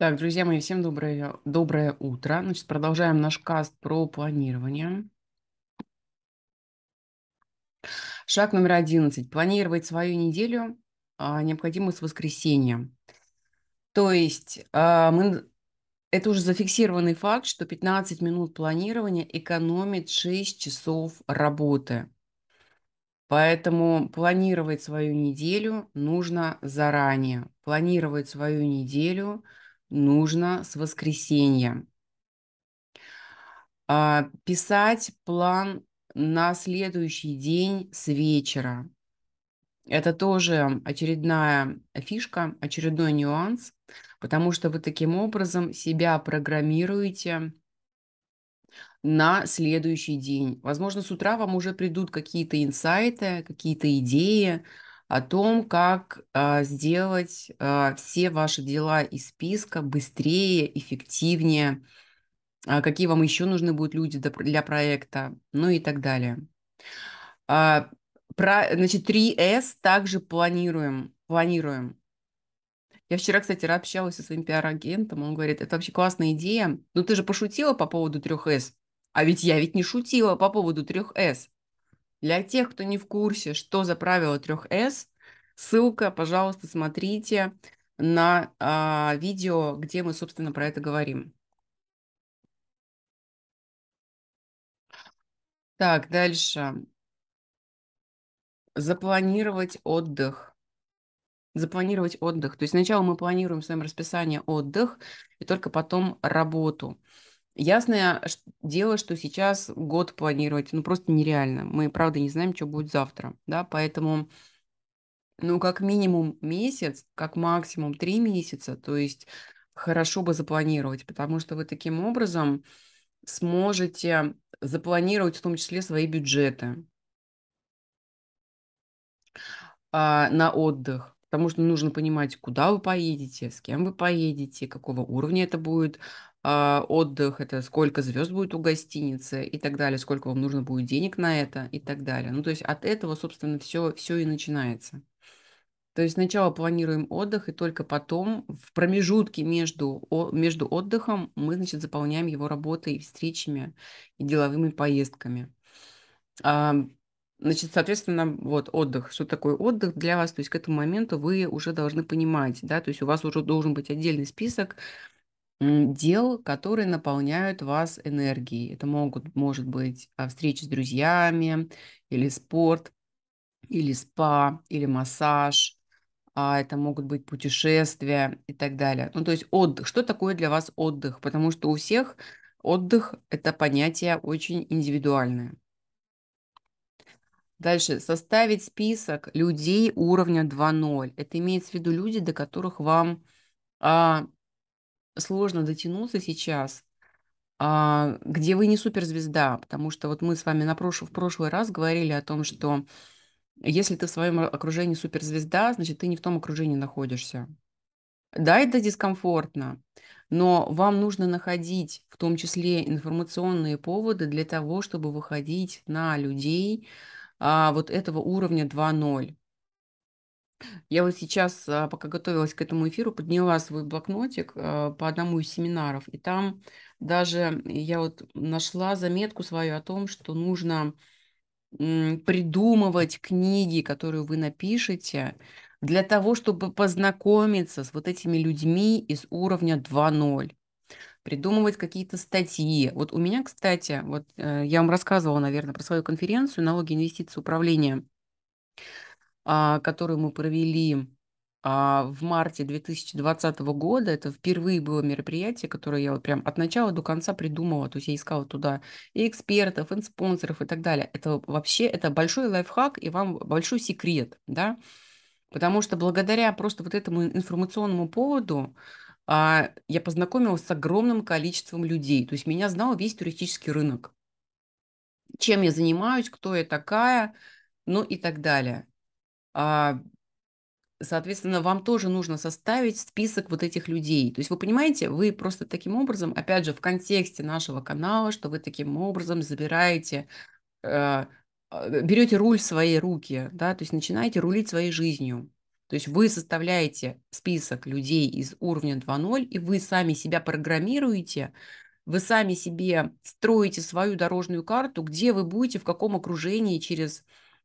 Так, друзья мои, всем доброе, доброе утро. Значит, продолжаем наш каст про планирование. Шаг номер одиннадцать. Планировать свою неделю а, необходимо с воскресенья. То есть а, мы, это уже зафиксированный факт, что 15 минут планирования экономит 6 часов работы. Поэтому планировать свою неделю нужно заранее. Планировать свою неделю – нужно с воскресенья. А, писать план на следующий день с вечера. Это тоже очередная фишка, очередной нюанс, потому что вы таким образом себя программируете на следующий день. Возможно, с утра вам уже придут какие-то инсайты, какие-то идеи, о том, как а, сделать а, все ваши дела из списка быстрее, эффективнее, а, какие вам еще нужны будут люди для проекта, ну и так далее. А, про, значит, 3S также планируем. планируем. Я вчера, кстати, общалась со своим пиар-агентом, он говорит, это вообще классная идея. но ну, ты же пошутила по поводу 3S, а ведь я ведь не шутила по поводу 3S. Для тех, кто не в курсе, что за правило 3С, Ссылка, пожалуйста, смотрите на а, видео, где мы, собственно, про это говорим. Так, дальше. Запланировать отдых. Запланировать отдых. То есть сначала мы планируем в своем расписании отдых, и только потом работу. Ясное дело, что сейчас год планировать, ну просто нереально. Мы, правда, не знаем, что будет завтра, да, поэтому ну, как минимум месяц, как максимум три месяца, то есть хорошо бы запланировать, потому что вы таким образом сможете запланировать в том числе свои бюджеты а, на отдых, потому что нужно понимать, куда вы поедете, с кем вы поедете, какого уровня это будет а, отдых, это сколько звезд будет у гостиницы и так далее, сколько вам нужно будет денег на это и так далее. Ну, то есть от этого, собственно, все, все и начинается. То есть сначала планируем отдых, и только потом в промежутке между, между отдыхом мы, значит, заполняем его работой, встречами и деловыми поездками. А, значит, соответственно, вот отдых. Что такое отдых для вас? То есть к этому моменту вы уже должны понимать, да, то есть у вас уже должен быть отдельный список дел, которые наполняют вас энергией. Это могут, может быть а, встречи с друзьями или спорт, или спа, или массаж – а это могут быть путешествия и так далее. Ну, то есть отдых. Что такое для вас отдых? Потому что у всех отдых – это понятие очень индивидуальное. Дальше. Составить список людей уровня 2.0. Это имеется в виду люди, до которых вам а, сложно дотянуться сейчас, а, где вы не суперзвезда. Потому что вот мы с вами на прошл в прошлый раз говорили о том, что если ты в своем окружении суперзвезда, значит, ты не в том окружении находишься. Да, это дискомфортно, но вам нужно находить в том числе информационные поводы для того, чтобы выходить на людей а, вот этого уровня 2.0. Я вот сейчас, а, пока готовилась к этому эфиру, подняла свой блокнотик а, по одному из семинаров, и там даже я вот нашла заметку свою о том, что нужно придумывать книги, которые вы напишете, для того, чтобы познакомиться с вот этими людьми из уровня 2.0 придумывать какие-то статьи. Вот у меня, кстати, вот э, я вам рассказывала, наверное, про свою конференцию «Налоги, инвестиции, управление», а, которую мы провели а, в марте 2020 года. Это впервые было мероприятие, которое я вот прям от начала до конца придумала. То есть я искала туда и экспертов, и спонсоров и так далее. Это вообще это большой лайфхак и вам большой секрет, да? Потому что благодаря просто вот этому информационному поводу а, я познакомилась с огромным количеством людей. То есть меня знал весь туристический рынок. Чем я занимаюсь, кто я такая, ну и так далее. А, соответственно, вам тоже нужно составить список вот этих людей. То есть вы понимаете, вы просто таким образом, опять же, в контексте нашего канала, что вы таким образом забираете, э, э берете руль в свои руки, да, то есть начинаете рулить своей жизнью. То есть вы составляете список людей из уровня 2.0, и вы сами себя программируете, вы сами себе строите свою дорожную карту, где вы будете, в каком окружении через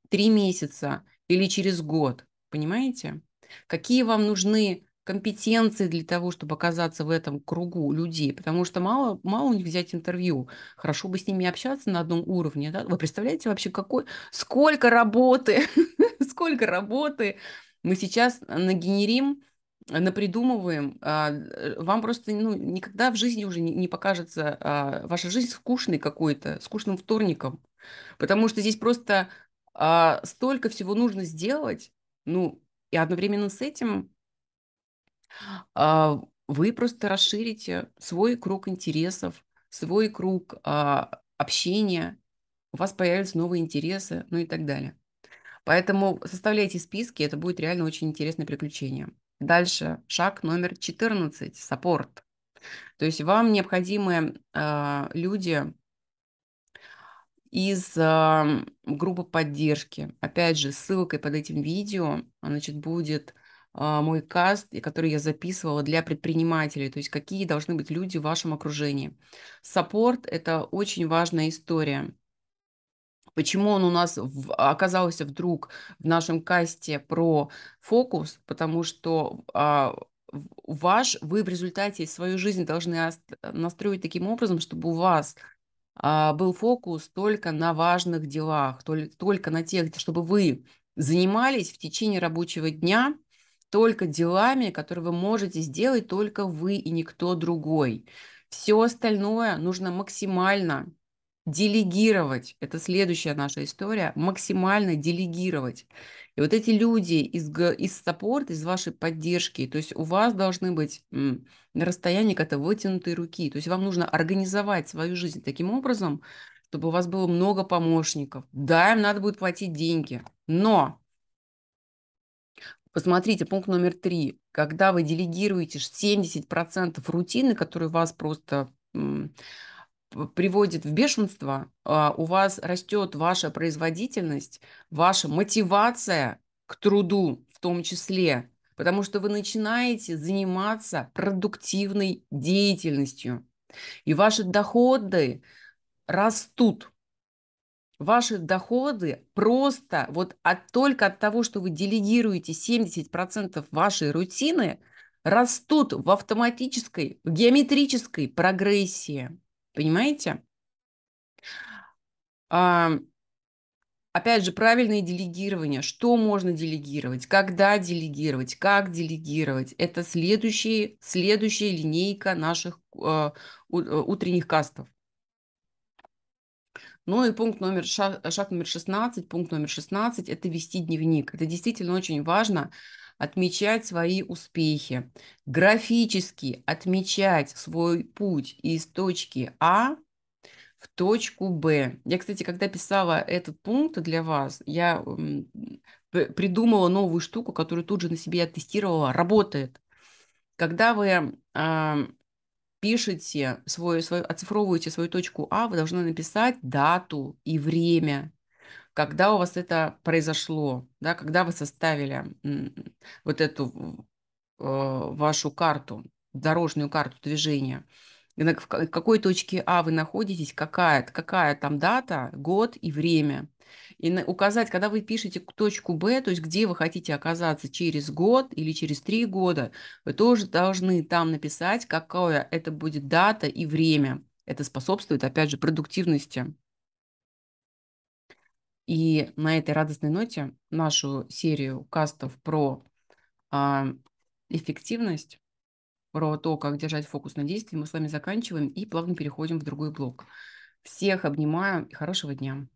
три месяца или через год понимаете? Какие вам нужны компетенции для того, чтобы оказаться в этом кругу людей, потому что мало, мало у них взять интервью. Хорошо бы с ними общаться на одном уровне. Да? Вы представляете вообще, какой, сколько работы, сколько работы мы сейчас нагенерим, напридумываем. А, э, вам просто ну, никогда в жизни уже не, не покажется а, ваша жизнь скучной какой-то, скучным вторником, потому что здесь просто а, столько всего нужно сделать, ну, и одновременно с этим а, вы просто расширите свой круг интересов, свой круг а, общения, у вас появятся новые интересы, ну и так далее. Поэтому составляйте списки, это будет реально очень интересное приключение. Дальше шаг номер 14, саппорт. То есть вам необходимы э, люди, из э, группы поддержки. Опять же, ссылкой под этим видео значит, будет э, мой каст, который я записывала для предпринимателей, то есть какие должны быть люди в вашем окружении. Саппорт – это очень важная история. Почему он у нас в, оказался вдруг в нашем касте про фокус? Потому что э, ваш, вы в результате свою жизнь должны настроить таким образом, чтобы у вас – а, был фокус только на важных делах, только на тех, чтобы вы занимались в течение рабочего дня только делами, которые вы можете сделать только вы и никто другой. Все остальное нужно максимально делегировать. Это следующая наша история. Максимально делегировать. И вот эти люди из, из саппорта, из вашей поддержки, то есть у вас должны быть м, на расстоянии как-то вытянутые руки. То есть вам нужно организовать свою жизнь таким образом, чтобы у вас было много помощников. Да, им надо будет платить деньги, но Посмотрите, пункт номер три. Когда вы делегируете 70% рутины, которые вас просто приводит в бешенство, а у вас растет ваша производительность, ваша мотивация к труду в том числе, потому что вы начинаете заниматься продуктивной деятельностью, и ваши доходы растут. Ваши доходы просто вот от, только от того, что вы делегируете 70% вашей рутины, растут в автоматической, в геометрической прогрессии. Понимаете? А, опять же, правильное делегирование. Что можно делегировать? Когда делегировать? Как делегировать? Это следующий, следующая линейка наших э, утренних кастов. Ну и пункт номер, шаг, шаг номер 16, пункт номер 16 – это вести дневник. Это действительно очень важно, отмечать свои успехи, графически отмечать свой путь из точки А в точку Б. Я, кстати, когда писала этот пункт для вас, я придумала новую штуку, которую тут же на себе оттестировала. Работает. Когда вы э, пишете свой, свой, оцифровываете свою точку А, вы должны написать дату и время когда у вас это произошло, да, когда вы составили вот эту э, вашу карту, дорожную карту движения, в какой точке А вы находитесь, какая, какая там дата, год и время. И указать, когда вы пишете точку Б, то есть где вы хотите оказаться через год или через три года, вы тоже должны там написать, какая это будет дата и время. Это способствует, опять же, продуктивности и на этой радостной ноте нашу серию кастов про а, эффективность, про то, как держать фокус на действии, мы с вами заканчиваем и плавно переходим в другой блок. Всех обнимаю и хорошего дня.